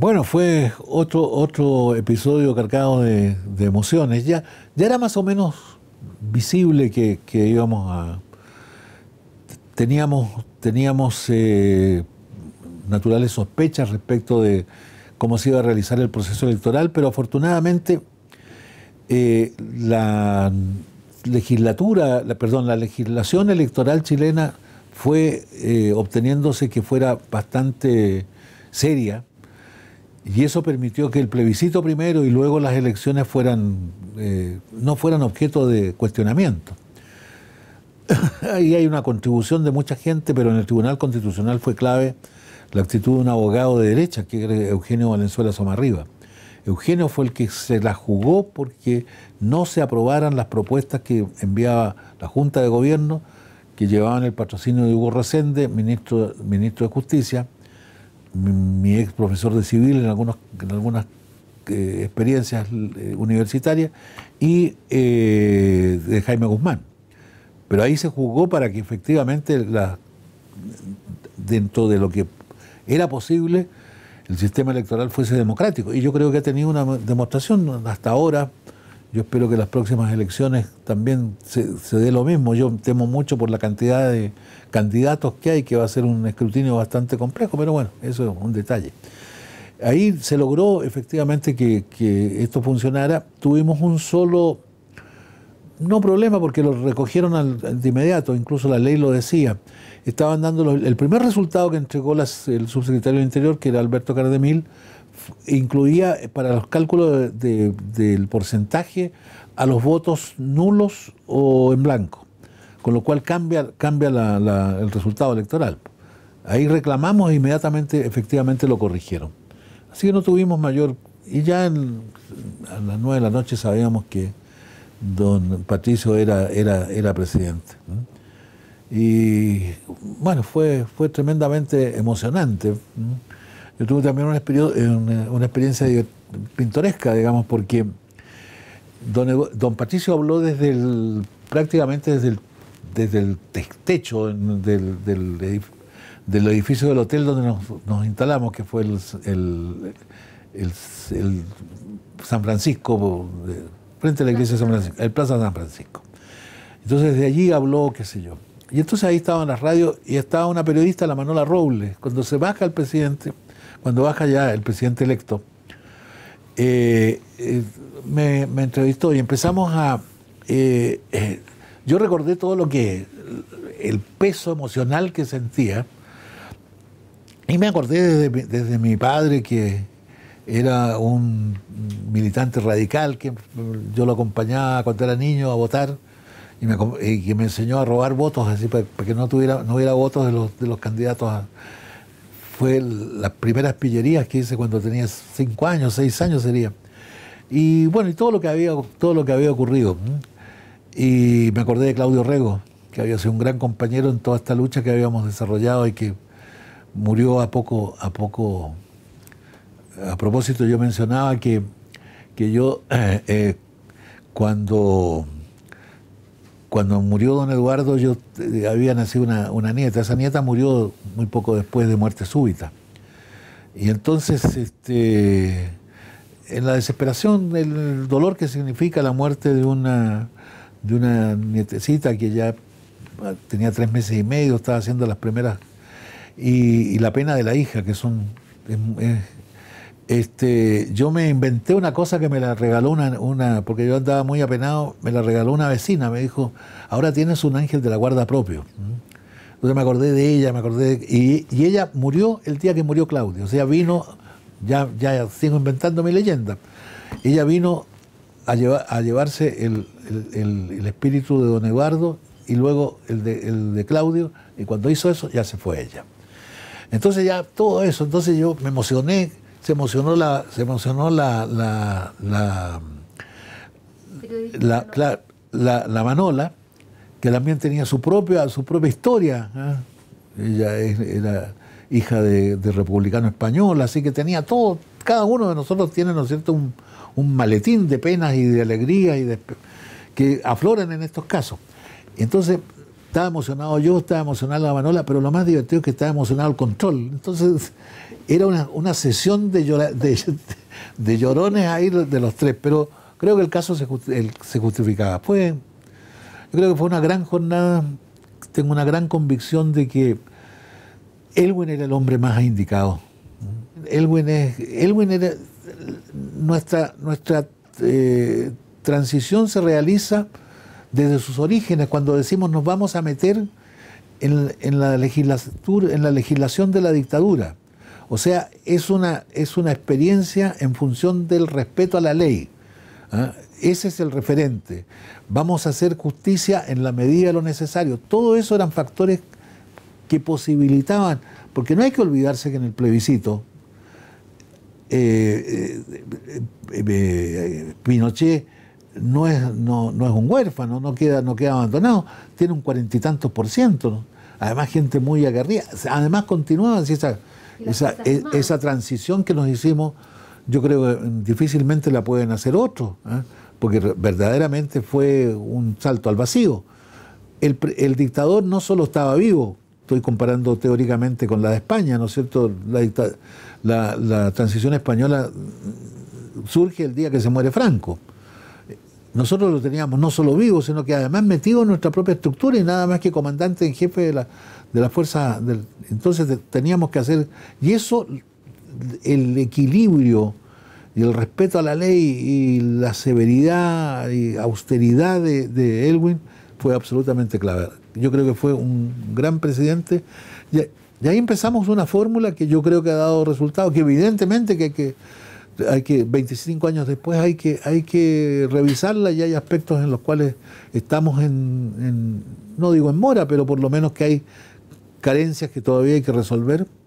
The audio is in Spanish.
Bueno, fue otro, otro episodio cargado de, emociones. Ya, ya era más o menos visible que, íbamos a... Teníamos, teníamos eh, naturales sospechas respecto de cómo se iba a realizar el proceso electoral, pero afortunadamente eh, la legislatura, perdón, la legislación electoral chilena fue eh, obteniéndose que fuera bastante seria y eso permitió que el plebiscito primero y luego las elecciones fueran, eh, no fueran objeto de cuestionamiento. Ahí hay una contribución de mucha gente, pero en el Tribunal Constitucional fue clave la actitud de un abogado de derecha, que era Eugenio Valenzuela Somarriba. Eugenio fue el que se la jugó porque no se aprobaran las propuestas que enviaba la Junta de Gobierno, que llevaban el patrocinio de Hugo Resende, ministro, ministro de Justicia, mi, ex profesor de civil en, en algunas eh, experiencias eh, universitarias y eh, de Jaime Guzmán. Pero ahí se jugó para que efectivamente dentro de lo que era posible el sistema electoral fuese democrático. Y yo creo que ha tenido una demostración hasta ahora yo espero que las próximas elecciones también se, dé lo mismo. Yo temo mucho por la cantidad de candidatos que hay, que va a ser un escrutinio bastante complejo, pero bueno, eso es un detalle. Ahí se logró efectivamente que, que esto funcionara. Tuvimos un solo no problema porque lo recogieron de inmediato, incluso la ley lo decía. Estaban dando el primer resultado que entregó el subsecretario de Interior, que era Alberto Cardemil, incluía eh, para los cálculos del porcentaje a los votos nulos o en blanco, con lo cual cambia, cambia el resultado electoral. Ahí reclamamos e inmediatamente, efectivamente, lo corrigieron. Así que no tuvimos mayor... Y ya en, a las nueve de la noche sabíamos que don Patricio era, era, era presidente. Y bueno, fue, fue tremendamente emocionante. Yo tuve también una, experiencia pintoresca, digamos, porque don, don Patricio habló desde el, prácticamente desde el, desde el techo del, del, edificio del hotel donde nos, instalamos, que fue el, el, San Francisco frente a la iglesia de San Francisco, el Plaza San Francisco. Entonces de allí habló, qué sé yo. Y entonces ahí estaban las radios y estaba una periodista, la Manola Robles. Cuando se baja el presidente, cuando baja ya el presidente electo, eh, eh, me, entrevistó y empezamos a... Eh, yo recordé todo lo que... el peso emocional que sentía. Y me acordé desde, desde mi padre que era un militante radical que yo lo acompañaba cuando era niño a votar y, que me enseñó a robar votos así para, que no tuviera no hubiera votos de los, de los candidatos fue la las primeras pillerías que hice cuando tenía cinco años seis años sería y bueno y todo lo que había todo lo que había ocurrido y me acordé de Claudio Rego que había sido un gran compañero en toda esta lucha que habíamos desarrollado y que murió a poco a poco a propósito, yo mencionaba que, yo eh, cuando, murió don Eduardo, yo eh, había nacido una, nieta. Esa nieta murió muy poco después de muerte súbita. Y entonces, este, en la desesperación, el dolor que significa la muerte de una, de una nietecita que ya tenía tres meses y medio, estaba haciendo las primeras, y, la pena de la hija, que son, es, este, yo me inventé una cosa que me la regaló una, porque yo andaba muy apenado, me la regaló una vecina, me dijo, ahora tienes un ángel de la guarda propio. Entonces me acordé de ella, me acordé, de, y, ella murió el día que murió Claudio, o sea, vino, ya, ya sigo inventando mi leyenda, ella vino a, llevar, a llevarse el, espíritu de don Eduardo y luego el de, el de Claudio, y cuando hizo eso ya se fue ella. Entonces ya todo eso, entonces yo me emocioné, se emocionó la, emocionó la, la, la, Manola, que también tenía su propia, su propia historia. ¿eh? Ella era hija de, republicano español, así que tenía todo, cada uno de nosotros tiene, ¿no cierto?, un, maletín de penas y de alegrías y que afloran en estos casos. Entonces, estaba emocionado yo, estaba emocionado la Manola, pero lo más divertido es que estaba emocionado el control. Entonces, era una, sesión de, llorones ahí de los tres, pero creo que el caso se, justificaba. Pues, yo creo que fue una gran jornada, tengo una gran convicción de que Elwin era el hombre más indicado. Elwin, es, Elwin era nuestra, eh, transición se realiza desde sus orígenes, cuando decimos nos vamos a meter en, la, legislatura, en la legislación de la dictadura. O sea, es una, es una experiencia en función del respeto a la ley. ¿ah? Ese es el referente. Vamos a hacer justicia en la medida de lo necesario. Todo eso eran factores que posibilitaban, porque no hay que olvidarse que en el plebiscito eh, eh, eh, Pinochet no es, un huérfano, no queda, no queda abandonado, tiene un cuarenta y tantos por ciento. Además, gente muy aguerrida. Además, continuaban e, esa, transición que nos hicimos, yo creo que mm, difícilmente la pueden hacer otros, ¿eh? porque verdaderamente fue un salto al vacío. El, dictador no solo estaba vivo, estoy comparando teóricamente con la de España, ¿no es cierto? la transición española mm, surge el día que se muere Franco nosotros lo teníamos no solo vivo, sino que además metido en nuestra propia estructura y nada más que comandante en jefe de la, de la fuerza. Del, entonces teníamos que hacer. Y eso, el equilibrio y el respeto a la ley y la severidad y austeridad de, Elwin fue absolutamente clave. Yo creo que fue un gran presidente. Y, ahí empezamos una fórmula que yo creo que ha dado resultados, que evidentemente que, que que 25 años después hay que, hay que revisarla y hay aspectos en los cuales estamos en, no digo en mora, pero por lo menos que hay carencias que todavía hay que resolver.